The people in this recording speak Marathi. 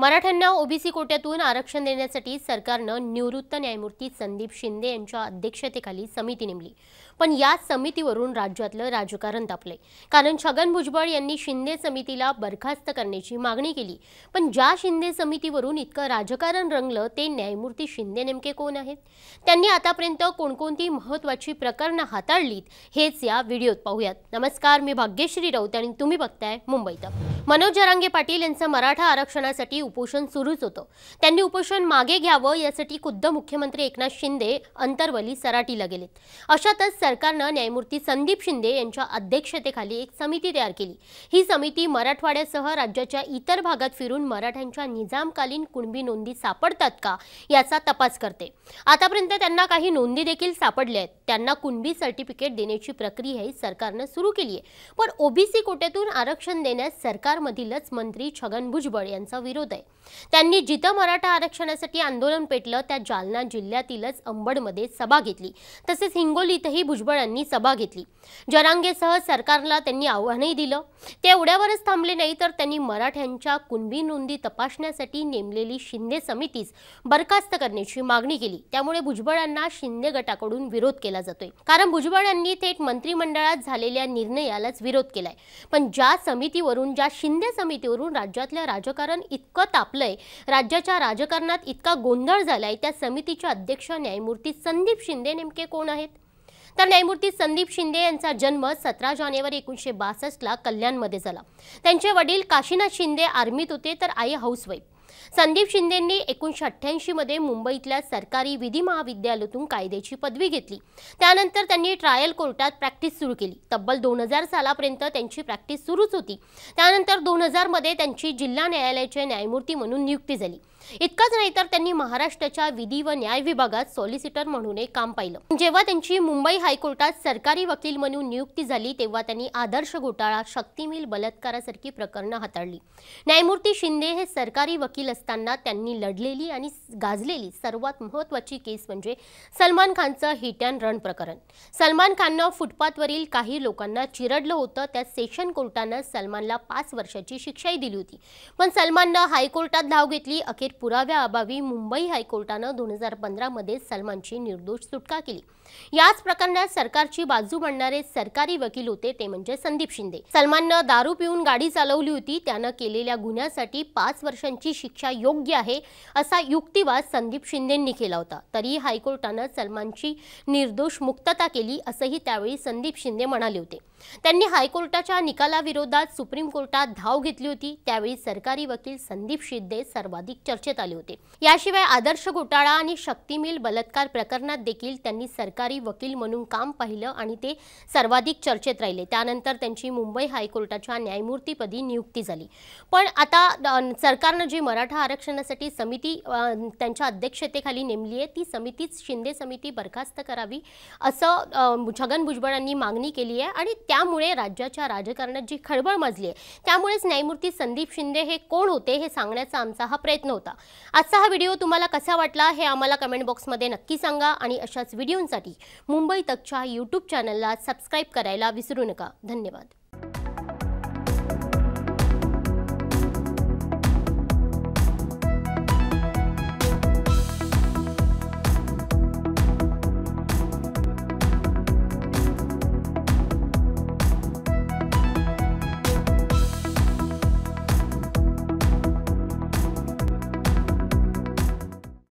मराठ्यांना ओबीसी कोट्यातून आरक्षण देण्यासाठी सरकारनं निवृत्त न्यायमूर्ती संदीप शिंदे यांच्या अध्यक्षतेखाली समिती नेमली पण या समितीवरून राज्यातलं राजकारण तापले कारण छगन भुजबळ यांनी शिंदे समितीला बरखास्त करण्याची मागणी केली पण ज्या शिंदे समितीवरून इतकं राजकारण रंगलं ते न्यायमूर्ती शिंदे नेमके कोण आहेत त्यांनी आतापर्यंत कोणकोणती महत्वाची प्रकरणं हाताळलीत हेच या व्हिडिओत पाहूयात नमस्कार मी भाग्यश्री राऊत आणि तुम्ही बघताय मुंबईत मनोज जरांगे पाटील यांचं मराठा आरक्षणासाठी उपोषण सुरूच होतं त्यांनी उपोषण मागे घ्यावं यासाठी खुद्द मुख्यमंत्री एकनाथ शिंदे अंतरवली सराटीला गेलेत अशातच सरकारनं न्यायमूर्ती संदीप शिंदे यांच्या अध्यक्षतेखाली एक समिती तयार केली ही समिती मराठवाड्यासह राज्याच्या इतर भागात फिरून मराठ्यांच्या निजामकालीन कुणबी नोंदी सापडतात का याचा तपास करते आतापर्यंत त्यांना काही नोंदी देखील सापडल्या आहेत त्यांना कुणबी सर्टिफिकेट देण्याची प्रक्रियाही सरकारनं सुरू केली आहे पण ओबीसी कोट्यातून आरक्षण देण्यास सरकारमधीलच मंत्री छगन भुजबळ यांचा विरोध आहे त्यांनी जिथं मराठा आरक्षणासाठी आंदोलन पेटलं त्या जालना जिल्ह्यातीलच अंबडमध्ये सभा घेतली तसेच हिंगोलीतही भुजबळांनी सभा घेतली जरांगेसह सरकारला त्यांनी आव्हानही दिलं ते एवढ्यावरच थांबले नाही तर त्यांनी मराठ्यांच्या कुणबी नोंदी तपासण्यासाठी नेमलेली शिंदे समितीस बरखास्त करण्याची मागणी केली त्यामुळे भुजबळांना शिंदे गटाकडून विरोध केला केला जातोय कारण भुजबळ यांनी थेट मंत्रिमंडळात झालेल्या निर्णयालाच विरोध केलाय पण ज्या समितीवरून ज्या शिंदे समितीवरून राज्यातलं राजकारण इतकं तापलंय राज्याच्या राजकारणात इतका गोंधळ झालाय त्या समितीच्या अध्यक्ष न्यायमूर्ती संदीप शिंदे नेमके कोण आहेत तर न्यायमूर्ती संदीप शिंदे यांचा जन्म सतरा जानेवारी एकोणीसशे बासष्टला कल्याणमध्ये झाला त्यांचे वडील काशीनाथ शिंदे आर्मीत होते तर आई हाऊसवाईफ संदीप शिंदेंनी एकोणीशे अठ्ठ्याऐंशीमध्ये मुंबईतल्या सरकारी विधी महाविद्यालयातून कायद्याची पदवी घेतली त्यानंतर त्यांनी ट्रायल कोर्टात प्रॅक्टिस सुरू केली तब्बल दोन हजार सालापर्यंत त्यांची प्रॅक्टिस सुरूच होती त्यानंतर दोन हजारमध्ये त्यांची जिल्हा न्यायालयाचे न्यायमूर्ती म्हणून नियुक्ती झाली इतकंच नाही तर त्यांनी महाराष्ट्राच्या विधी व न्याय विभागात सॉलिसिटर म्हणूनही काम पाहिलं जेव्हा त्यांची मुंबई हायकोर्टात सरकारी वकील म्हणून नियुक्ती झाली तेव्हा त्यांनी आदर्श घोटाळा शक्तिमिल बलात्कारासारखी प्रकरणं हाताळली न्यायमूर्ती शिंदे हे सरकारी वकील वकील असताना त्यांनी लढलेली आणि गाजलेली सर्वात महत्वाची केस म्हणजे सलमान खानचं हिट अँड रन प्रकरण सलमान खाननं फुटपाथवरील काही लोकांना चिरडलं होतं त्या सेशन कोर्टानं सलमानला पाच वर्षाची शिक्षाही दिली होती पण सलमाननं हायकोर्टात धाव घेतली अखेर पुराव्याअभावी मुंबई हायकोर्टानं दोन हजार पंधरामध्ये सलमानची निर्दोष सुटका केली याच प्रकरणात सरकारची बाजू मांडणारे सरकारी वकील होते ते म्हणजे संदीप शिंदे सलमाननं दारू पिऊन गाडी चालवली होती त्यानं केलेल्या गुन्ह्यासाठी पाच वर्षांची शिक्षा योग्य आहे असा युक्तिवाद संदीप शिंदेंनी केला होता तरीही हायकोर्टाने सलमानची निर्दोष मुक्तता केली असंही त्यावेळी संदीप शिंदे म्हणाले होते त्यांनी हायकोर्टाच्या निकालाविरोधात सुप्रीम कोर्टात धाव घेतली होती त्यावेळी सरकारी वकील संदीप शिंदे सर्वाधिक चर्चेत आले होते याशिवाय आदर्श घोटाळा आणि शक्ती बलात्कार प्रकरणात देखील त्यांनी सरकारी वकील म्हणून काम पाहिलं आणि ते सर्वाधिक चर्चेत राहिले त्यानंतर त्यांची मुंबई हायकोर्टाच्या न्यायमूर्तीपदी नियुक्ती झाली पण आता सरकारनं जे मराठा आरक्षणासाठी समिती त्यांच्या अध्यक्षतेखाली नेमली आहे ती समितीच शिंदे समिती बरखास्त करावी असं छगन भुजबळांनी मागणी केली आहे आणि त्यामुळे राज्याच्या राजकारणात जी खळबळ माजली आहे त्यामुळेच न्यायमूर्ती संदीप शिंदे हे कोण होते हे सांगण्याचा आमचा हा प्रयत्न होता आजचा हा व्हिडिओ तुम्हाला कसा वाटला हे आम्हाला कमेंट बॉक्समध्ये नक्की सांगा आणि अशाच व्हिडिओंसाठी मुंबई तकच्या यूट्यूब चॅनलला सबस्क्राईब करायला विसरू नका धन्यवाद